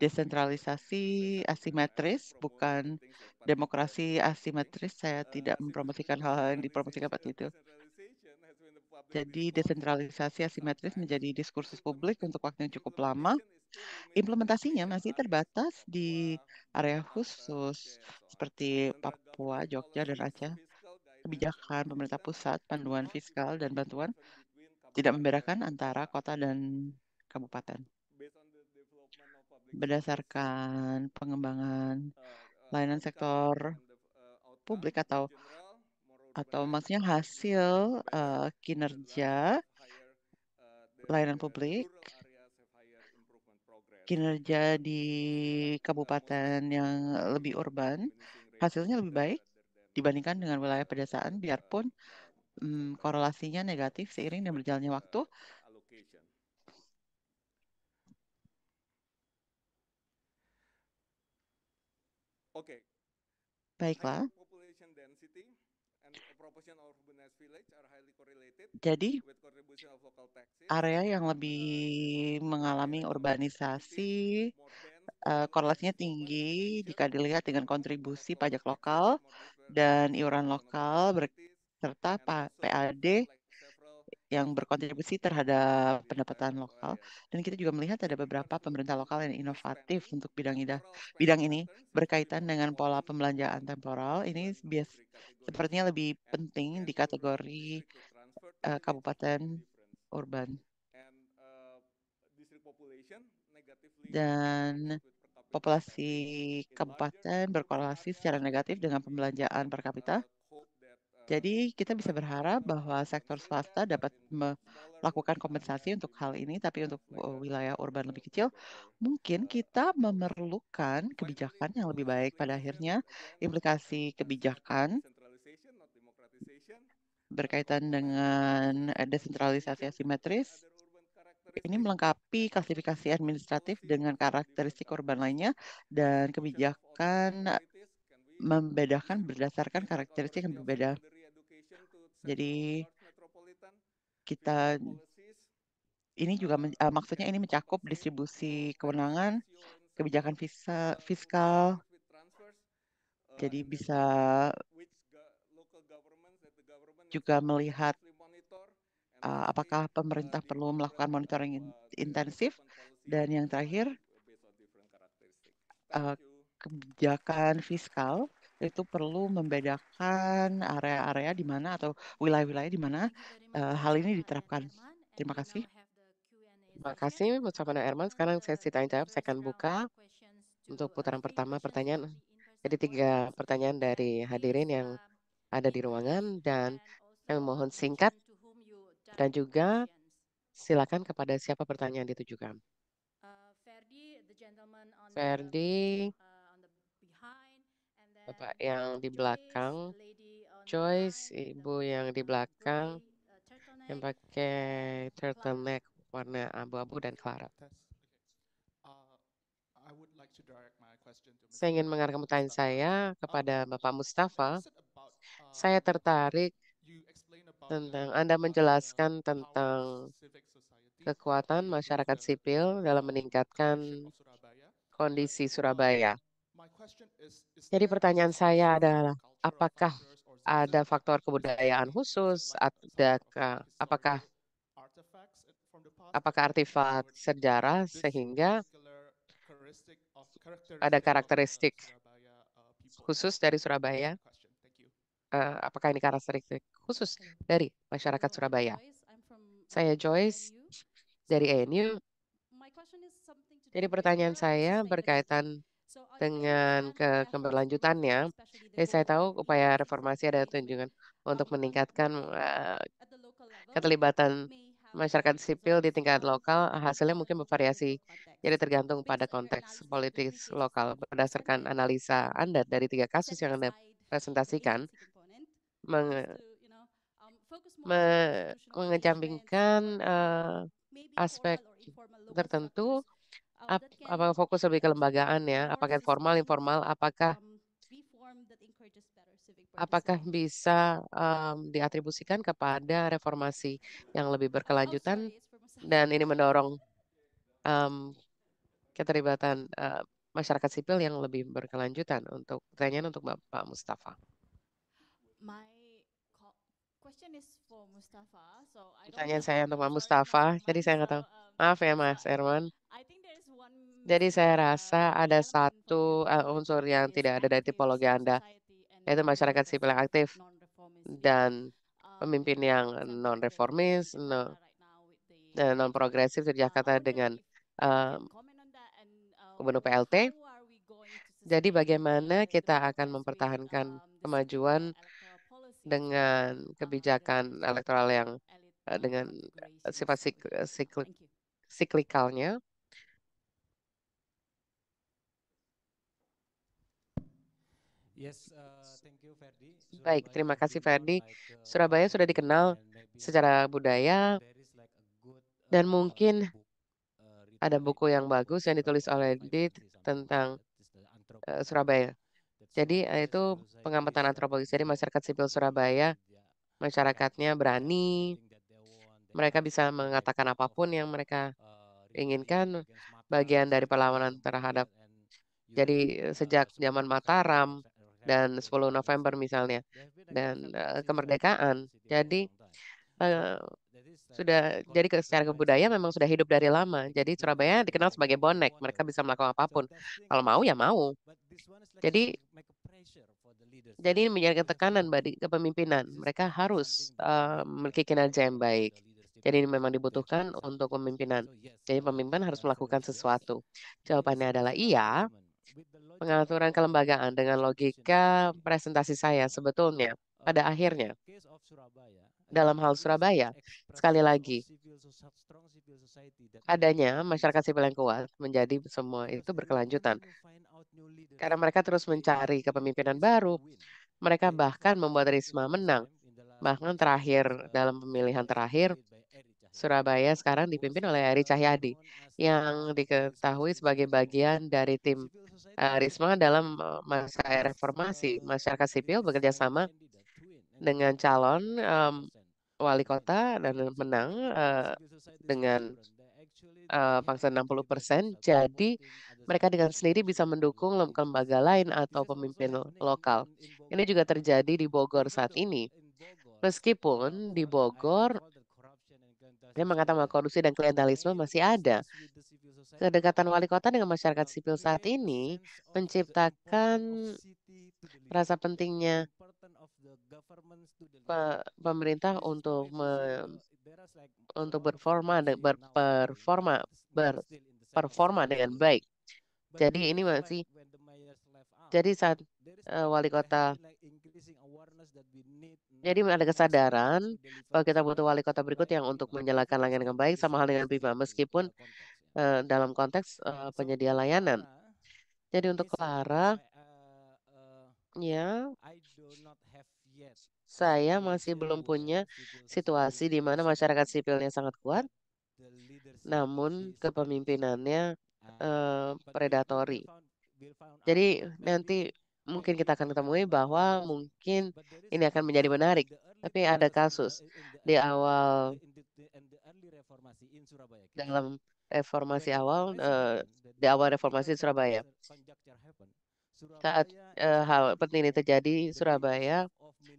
desentralisasi asimetris, bukan demokrasi asimetris. Saya tidak mempromosikan hal-hal yang dipromosikan Pak itu. Jadi desentralisasi asimetris menjadi diskursus publik untuk waktu yang cukup lama. Implementasinya masih terbatas di area khusus seperti Papua, Jogja, dan Aceh. Kebijakan pemerintah pusat, panduan fiskal, dan bantuan tidak membedakan antara kota dan kabupaten berdasarkan pengembangan eh, eh, layanan sektor eh, publik atau atau maksudnya hasil uh, kinerja layanan publik kinerja di kabupaten yang lebih urban hasilnya lebih baik dibandingkan dengan wilayah pedesaan biarpun um, korelasinya negatif seiring dan berjalannya waktu Baiklah. Jadi, area yang lebih uh, mengalami urbanisasi uh, korelasinya tinggi jika dilihat dengan kontribusi pajak lokal dan iuran lokal serta PAD yang berkontribusi terhadap pendapatan lokal dan kita juga melihat ada beberapa pemerintah lokal yang inovatif untuk bidang bidang ini berkaitan dengan pola pembelanjaan temporal ini bias sepertinya lebih penting di kategori uh, kabupaten urban dan populasi kabupaten berkorelasi secara negatif dengan pembelanjaan per kapita jadi kita bisa berharap bahwa sektor swasta dapat melakukan kompensasi untuk hal ini, tapi untuk eh, wilayah urban lebih kecil, mungkin kita memerlukan kebijakan yang lebih baik. Pada akhirnya, implikasi kebijakan berkaitan dengan eh, desentralisasi asimetris ini melengkapi klasifikasi administratif dengan karakteristik urban lainnya dan kebijakan membedakan berdasarkan karakteristik yang berbeda. Jadi kita ini juga men, uh, maksudnya ini mencakup distribusi kewenangan, kebijakan visa, fiskal. Jadi eh, bisa juga melihat uh, apakah pemerintah perlu melakukan monitoring intensif dan yang terakhir uh, kebijakan fiskal itu perlu membedakan area-area di mana atau wilayah-wilayah di mana uh, hal ini diterapkan. Terima kasih. Terima kasih, Bu Sabana Erman. Sekarang sesi tanya-jawab saya akan buka untuk putaran pertama pertanyaan. Jadi tiga pertanyaan dari hadirin yang ada di ruangan dan kami mohon singkat dan juga silakan kepada siapa pertanyaan ditujukan. Eh, Ferdi, Bapak yang di belakang, Joyce, ibu yang di belakang, yang pakai turtleneck warna abu-abu dan clara. Saya ingin mengarahkan pertanyaan saya kepada Bapak Mustafa. Saya tertarik tentang Anda menjelaskan tentang kekuatan masyarakat sipil dalam meningkatkan kondisi Surabaya. Jadi pertanyaan saya adalah, apakah ada faktor kebudayaan khusus, adakah, apakah apakah artefak sejarah sehingga ada uh, karakteristik uh, khusus dari Surabaya? Uh, apakah ini karakteristik khusus dari masyarakat Surabaya? Saya Joyce dari ANU. Jadi pertanyaan saya berkaitan Oh, dengan ke gitu ya, keberlanjutannya. Jadi saya tahu gitu ya? upaya reformasi ada tunjungan untuk oh, oh, meningkatkan uh, keterlibatan masyarakat sipil di tingkat lokal hasilnya mungkin bervariasi. Jadi tergantung pada konteks politik lokal. Berdasarkan analisa Anda dari tiga kasus yang Anda presentasikan, meng um, me uh, aspek tertentu Ap apakah fokus lebih ke lembagaan ya? Apakah formal, informal? Um, apakah um, apakah bisa um, diatribusikan kepada reformasi yang lebih oh, berkelanjutan dan ini mendorong um, keterlibatan uh, masyarakat sipil yang lebih berkelanjutan untuk pertanyaan untuk Bapak Mustafa. Pertanyaan saya untuk Pak Mustafa, jadi saya nggak tahu. Um, Maaf ya Mas Erwan. Jadi saya rasa ada satu eh, unsur yang tidak ada dari tipologi Anda, yaitu masyarakat sipil yang aktif dan pemimpin yang non-reformis, eh, non-progresif di Jakarta dengan uh, Gubernur PLT. Jadi bagaimana kita akan mempertahankan kemajuan dengan kebijakan elektoral yang uh, dengan sifat sik siklik siklikalnya. Uh, Baik, terima kasih Ferdi. Surabaya sudah dikenal secara budaya uh, dan mungkin uh, ada buku yang bagus yang ditulis oleh Dit tentang Surabaya. Jadi itu pengamatan antropologis. Jadi masyarakat sipil Surabaya, masyarakatnya berani, mereka bisa mengatakan apapun yang mereka inginkan. Bagian dari perlawanan terhadap. Jadi sejak zaman Mataram, dan 10 November misalnya dan uh, kemerdekaan. Jadi uh, sudah jadi ke, secara kebudayaan memang sudah hidup dari lama. Jadi Surabaya dikenal sebagai bonek, mereka bisa melakukan apapun. Kalau mau ya mau. Jadi jadi menjadi tekanan bagi kepemimpinan. Mereka harus uh, memiliki kinerja yang baik. Jadi ini memang dibutuhkan untuk pemimpinan. Jadi pemimpin harus melakukan sesuatu. Jawabannya adalah iya, pengaturan kelembagaan dengan logika presentasi saya sebetulnya pada akhirnya dalam hal Surabaya sekali lagi adanya masyarakat sipil yang kuat menjadi semua itu berkelanjutan karena mereka terus mencari kepemimpinan baru mereka bahkan membuat Risma menang bahkan terakhir dalam pemilihan terakhir Surabaya sekarang dipimpin oleh Ari Cahyadi yang diketahui sebagai bagian dari tim eh, Risma dalam eh, masa reformasi. Masyarakat sipil bekerja sama dengan calon um, wali kota dan menang uh, dengan uh, pangsa 60 persen. Jadi mereka dengan sendiri bisa mendukung lembaga lain atau pemimpin lokal. Ini juga terjadi di Bogor saat ini. Meskipun di Bogor dia mengatakan bahwa korupsi dan klientelisme masih ada. Kedekatan wali kota dengan masyarakat sipil saat ini menciptakan rasa pentingnya pemerintah untuk me, untuk berforma berperforma berperforma dengan baik. Jadi ini masih jadi saat uh, wali kota jadi ada kesadaran bahwa kita butuh wali kota berikut yang untuk menjalankan layanan dengan baik sama hal dengan BIMA meskipun uh, dalam konteks eh, uh, penyedia layanan. Jadi untuk Clara, uh, uh, ya, saya masih belum punya situasi di mana masyarakat sipilnya sangat kuat, namun kepemimpinannya uh, eh, predatory. Jadi nanti mungkin kita akan ketemui bahwa mungkin ini akan menjadi menarik. Tapi ada kasus di awal dalam reformasi awal uh, di awal reformasi Surabaya. Saat uh, hal penting ini terjadi, Surabaya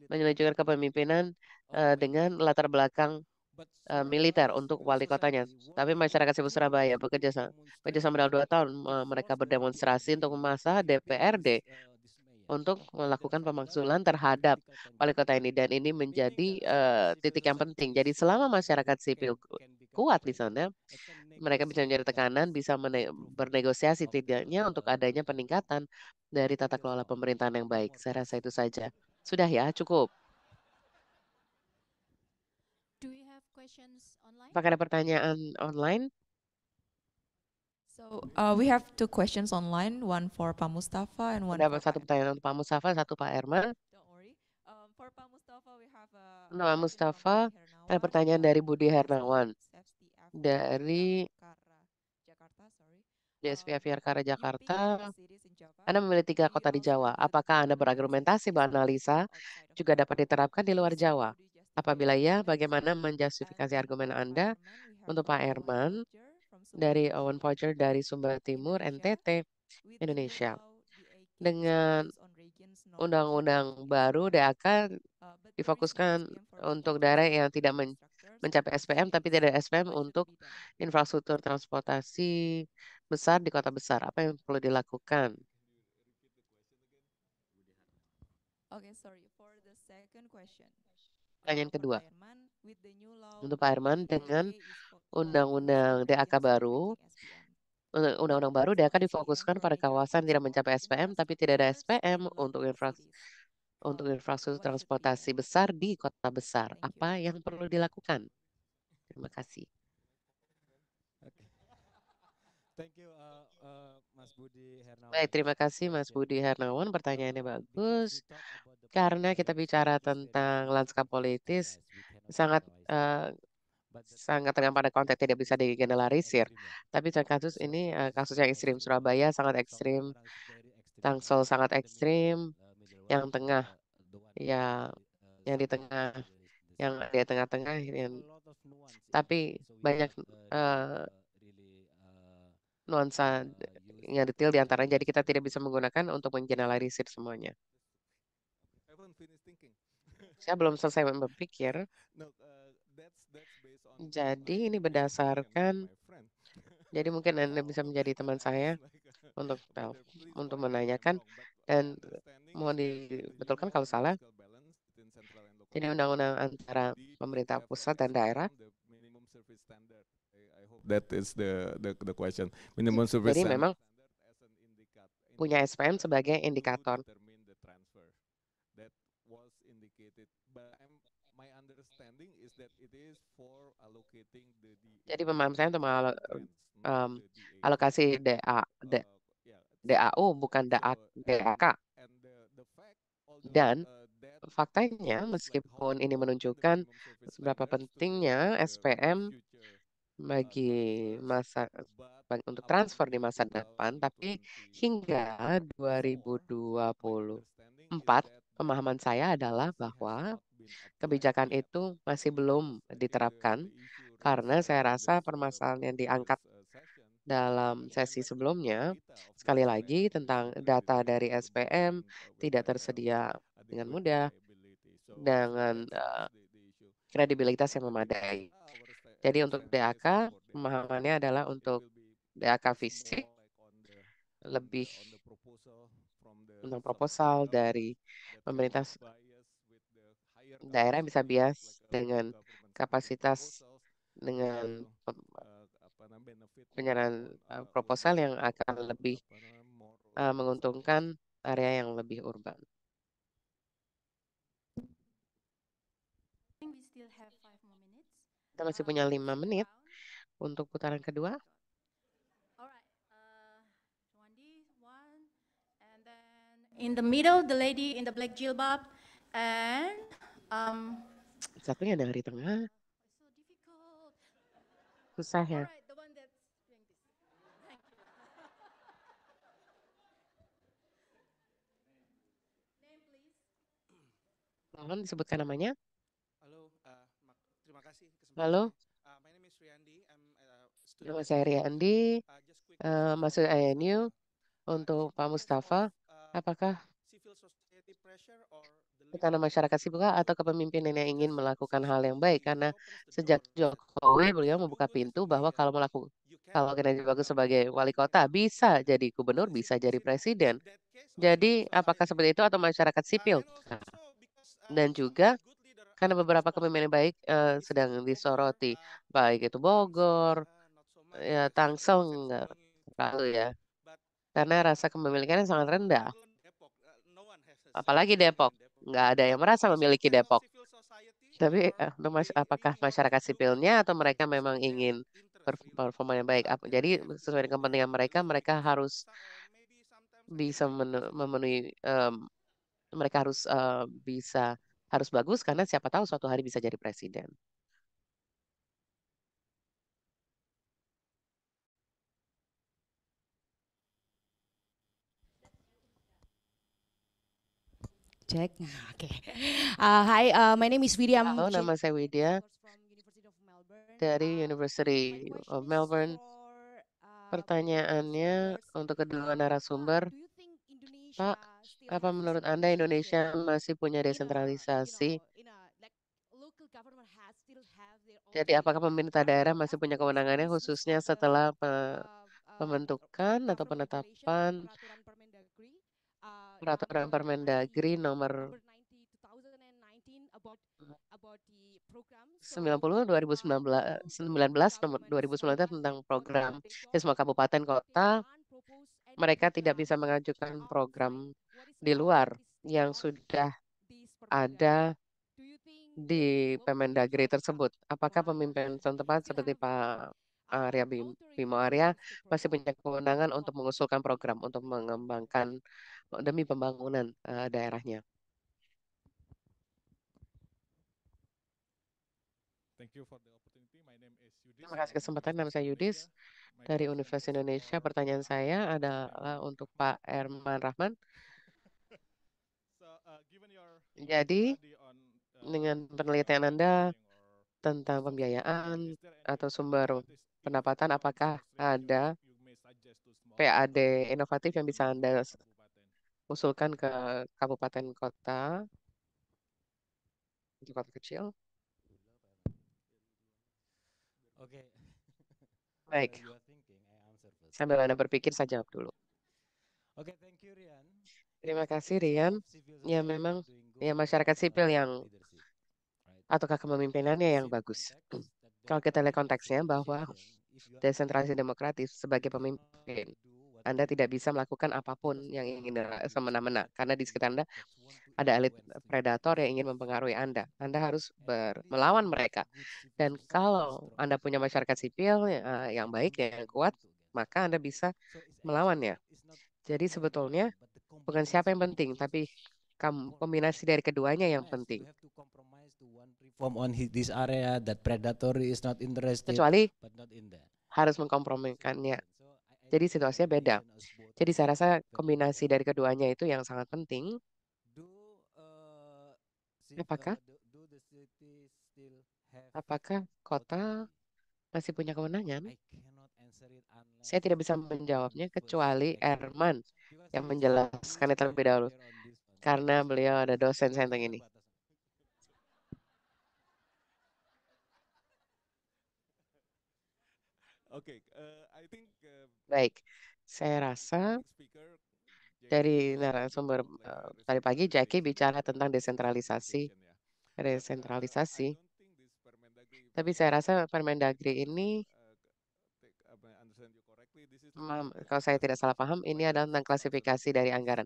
menunjukkan kepemimpinan uh, dengan latar belakang uh, militer untuk wali kotanya. Tapi masyarakat sipil Surabaya bekerja sama, bekerja sama dalam dua tahun uh, mereka berdemonstrasi untuk memasak DPRD Iya, untuk melakukan pemaksulan terhadap wali kota ini dan ini menjadi uh, titik yang penting. Jadi selama masyarakat sipil kuat di sana, mereka bisa menjadi tekanan, bisa bernegosiasi tidaknya untuk adanya peningkatan dari tata kelola pemerintahan yang baik. Saya rasa itu saja. Sudah ya, cukup. Apakah ada pertanyaan online? So uh, we have two questions online, one for Pak Mustafa and one. Dapat satu pertanyaan untuk Pak Mustafa, satu Pak Erman. Um, for Pak Mustafa, we have uh, a... Nama Mustafa, ada pertanyaan dari Budi Hernawan dari JSPF Yarkara Jakarta. Um, Anda memiliki tiga kota di Jawa. Apakah Anda berargumentasi bahwa analisa juga dapat diterapkan di luar Jawa? Apabila ya, bagaimana menjustifikasi argumen Anda? Untuk Pak Erman, dari eh, Owen Pocher dari Sumba Timur, iya. NTT, Indonesia. Dengan undang-undang baru DAK uh, difokuskan untuk daerah yang tidak men mencapai SPM tapi tidak ada SPM untuk infrastruktur transportasi besar di kota besar. Apa yang perlu dilakukan? Oke, sorry. For the second question. Pertanyaan kedua. Untuk Pak Herman, dengan undang-undang iya, iya, iya. DAK baru, undang-undang baru DAK difokuskan pada kawasan tidak mencapai SPM tapi tidak ada SPM untuk infrastruktur untuk infrastruktur transportasi besar di kota besar. Apa yang perlu dilakukan? Terima kasih. Thank you, uh, uh, Mas Budi Baik, terima kasih Mas Budi Hernawan. Pertanyaannya bagus. Karena kita bicara tentang lanskap politis, sangat uh, sangat dengan pada konteks tidak bisa digeneralisir. Tapi kasus ini kasus yang ekstrim Surabaya sangat ekstrim, Tangsel sangat ekstrim, yang tengah ya yang di tengah yang di tengah-tengah tapi banyak uh, nuansa yang detail di antara jadi kita tidak bisa menggunakan untuk menggeneralisir semuanya. Saya belum selesai berpikir. Jadi ini berdasarkan jadi mungkin Anda bisa menjadi teman saya untuk untuk menanyakan dan mohon dibetulkan kalau salah. Jadi undang-undang antara pemerintah pusat dan daerah. That is the the, the question. Minimum service Jadi memang punya SPM sebagai indikator Jadi pemahaman saya untuk um, alokasi DA, uh, bukan DA, DAK. Dan uh, faktanya meskipun ini menunjukkan seberapa pentingnya SPM uh, bagi masa untuk transfer di masa depan, tapi hingga 2024 pemahaman saya adalah bahwa kebijakan ya. itu masih belum iya, iya, diterapkan karena saya rasa permasalahan yang diangkat eh, dalam iya, sesi sebelumnya, sekali lagi tentang data dari SPM tidak tersedia dengan mudah dengan eh, kredibilitas yang memadai. Ah, Jadi untuk DAK, pemahamannya adalah untuk DAK fisik lebih tentang proposal dari pemerintah daerah bisa bias dengan kapasitas dengan penyerahan eh, proposal yang akan lebih eh, menguntungkan area yang lebih urban. Kita masih punya lima menit untuk putaran kedua. In the middle, the lady in the black jilbab and Um, Satunya dari tengah. Susah ya. Mohon disebutkan namanya. Halo, uh, terima kasih. Halo. Uh, my name is Riyandi. I'm, a student. Nama saya Riyandi, uh, uh masuk INU. Uh, untuk Pak Mustafa, uh, apakah pressure karena masyarakat sibuk atau kepemimpinan yang ingin melakukan hal yang baik karena sejak Jokowi beliau membuka pintu bahwa kalau melakukan kalau kinerja bagus sebagai wali kota bisa jadi gubernur bisa jadi presiden jadi apakah seperti itu atau masyarakat sipil dan juga karena beberapa kepemimpinan baik uh, sedang disoroti baik itu Bogor ya Tangsel enggak ya karena rasa kepemilikannya sangat rendah apalagi Depok nggak ada yang merasa memiliki Depok. Tapi eh, eh, apakah masyarakat sipilnya atau mereka memang ingin performa yang baik? Jadi sesuai dengan kepentingan mereka, mereka harus bisa eh, memenuhi um, mereka harus uh, bisa harus bagus karena siapa tahu suatu hari bisa jadi presiden. Cek. Nah, oke. Okay. Uh, hi, uh, my name is Widya. Halo, nama saya Widya dari University of Melbourne. Pertanyaannya untuk kedua narasumber, Pak, apa menurut Anda Indonesia masih punya desentralisasi? Jadi apakah pemerintah daerah masih punya kewenangannya khususnya setelah pembentukan atau penetapan peraturan Permendagri iya, nomor 90 2019 19 nomor 2019 tentang program di semua kabupaten kota mereka tidak bisa mengajukan program di luar yang sudah ada di Permendagri tersebut. Apakah pemimpin setempat seperti Pak Arya Bimo Arya masih punya kewenangan untuk mengusulkan program untuk mengembangkan demi pembangunan uh, daerahnya. Terima kasih kesempatan. Nama saya Yudis dari Universitas Indonesia. Pertanyaan saya adalah untuk Pak Erman Rahman. Uh, Jadi, uh, dengan penelitian Anda tentang pembiayaan atau sumber pendapatan, apakah ada PAD inovatif yang bisa Anda usulkan ke kabupaten kota, di kota kecil. Oke. Baik. Sambil Anda berpikir, saya jawab dulu. Oke, thank you Rian. Terima kasih Rian. Ya memang ya masyarakat sipil yang ataukah kepemimpinannya yang bagus. Kalau kita lihat konteksnya bahwa desentralisasi demokratis sebagai pemimpin anda tidak bisa melakukan apapun yang ingin semena-mena karena di sekitar Anda ada elit predator yang ingin mempengaruhi Anda. Anda harus ber, melawan mereka. Dan kalau Anda punya masyarakat sipil ya, eh, yang baik yang kuat, maka Anda bisa melawannya. Jadi sebetulnya bukan siapa yang penting, tapi kombinasi dari keduanya yang penting. Kecuali harus mengkompromikannya jadi situasinya beda. Jadi saya rasa kombinasi dari keduanya itu yang sangat penting. Apakah apakah kota masih punya kewenangan? Saya tidak bisa menjawabnya kecuali Erman yang menjelaskan terlebih dahulu karena beliau ada dosen senteng ini. Oke, okay, uh... Eh, Baik, saya rasa dari narasumber eh, tadi pagi Jackie bicara tentang desentralisasi. Desentralisasi. Tapi saya rasa Permendagri ini kalau saya tidak salah paham, ini adalah tentang klasifikasi dari anggaran.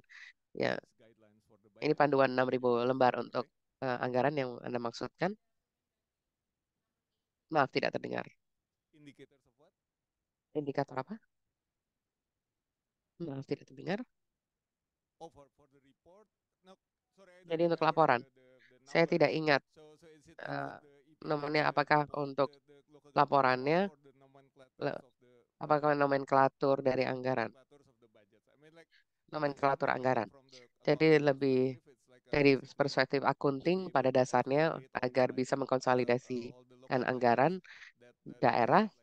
Ya, ini panduan 6.000 lembar untuk uh, anggaran yang Anda maksudkan. Maaf, tidak terdengar. Indikator apa? Maaf, nah, tidak terdengar. Oh, Jadi untuk laporan, saya tidak ingat eh, uh, e nomornya apakah untuk laporannya, apakah nomenklatur dari anggaran, nomenklatur anggaran. Jadi lebih dari perspektif akunting pada dasarnya agar bisa uh, mengkonsolidasikan uh, anggaran daerah, uh,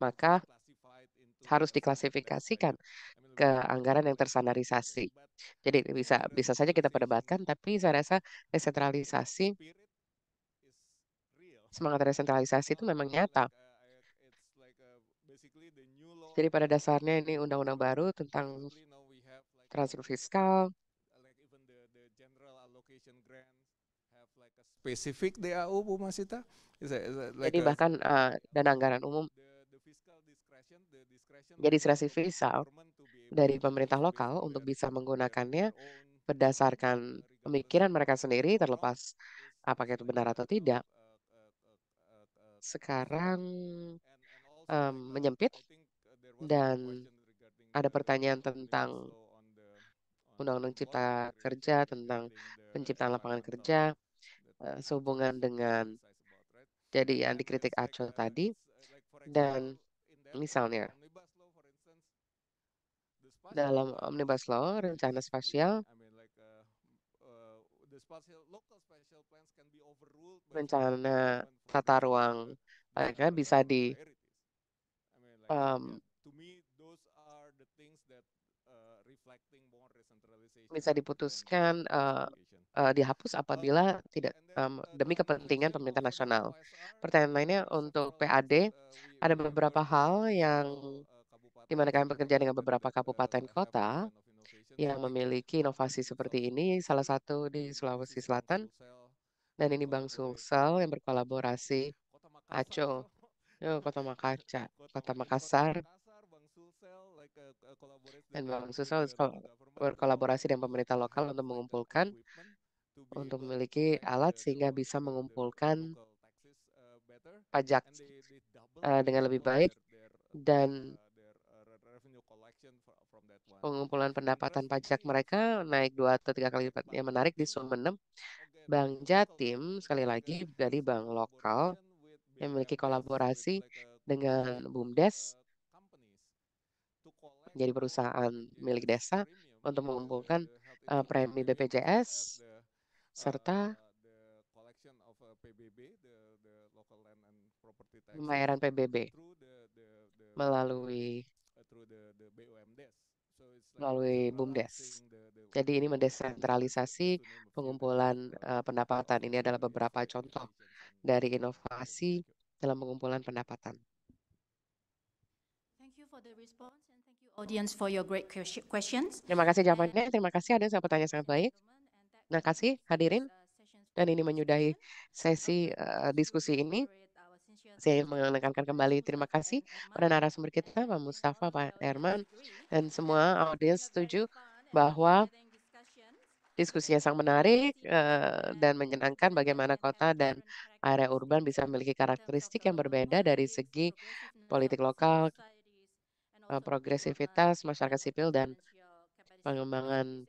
maka harus diklasifikasikan ke anggaran yang tersandarisasi. Jadi bisa bisa saja kita perdebatkan, tapi saya rasa desentralisasi semangat desentralisasi itu memang nyata. Jadi pada dasarnya ini undang-undang baru tentang transfer fiskal. Spesifik DAU Bu Masita? Jadi bahkan uh, eh, dana anggaran umum. Jadi secara fiskal dari pemerintah lokal untuk bisa menggunakannya berdasarkan pemikiran mereka sendiri terlepas apakah itu benar atau tidak. Sekarang um, menyempit dan ada pertanyaan tentang Undang-Undang Cipta Kerja tentang penciptaan lapangan kerja eh, sehubungan dengan jadi yang dikritik Aco tadi dan misalnya dalam Omnibus Law, rencana spasial, rencana tata ruang mereka bisa di um, uh, bisa diputuskan uh, uh, dihapus apabila tidak um, uh, demi kepentingan pemerintah nasional. Pertanyaan lainnya untuk PAD uh, ada beberapa hal yang di mana kami bekerja dengan beberapa kabupaten kota yang memiliki inovasi seperti ini, salah satu di Sulawesi Selatan, dan ini Bang Sulsel yang berkolaborasi Aco, Kota Makassar, Kota Makassar, dan Bang Sulsel berkolaborasi dengan pemerintah lokal untuk mengumpulkan, untuk memiliki alat sehingga bisa mengumpulkan pajak eh, dengan lebih baik dan pengumpulan pendapatan pajak mereka naik dua atau tiga kali lipat. Yang menarik di sumenem, Bank Jatim sekali lagi dari bank lokal yang memiliki kolaborasi dengan BUMDes, menjadi perusahaan milik desa untuk mengumpulkan uh, premi BPJS serta pembayaran PBB melalui melalui BUMDes. Jadi ini mendesentralisasi pengumpulan uh, pendapatan. Ini adalah beberapa contoh dari inovasi dalam pengumpulan pendapatan. Terima kasih jawabannya. Terima kasih ada yang saya bertanya sangat baik. Terima kasih hadirin. Uh, Dan ini menyudahi sesi uh, diskusi ini. Saya menekankan kembali terima kasih pada narasumber kita, Pak Mustafa, Pak Herman, dan semua audiens setuju bahwa diskusinya sangat menarik eh, dan menyenangkan bagaimana kota dan area urban bisa memiliki karakteristik yang berbeda dari segi politik lokal, eh, progresivitas masyarakat sipil dan pengembangan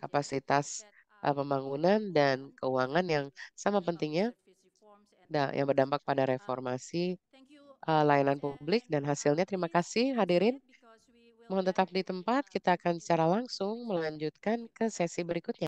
kapasitas eh, pembangunan dan keuangan yang sama pentingnya yang berdampak pada um, reformasi uh, layanan publik dan um, hasilnya. Terima kasih hadirin. Mohon tetap di tempat, kita akan secara langsung melanjutkan ke sesi berikutnya.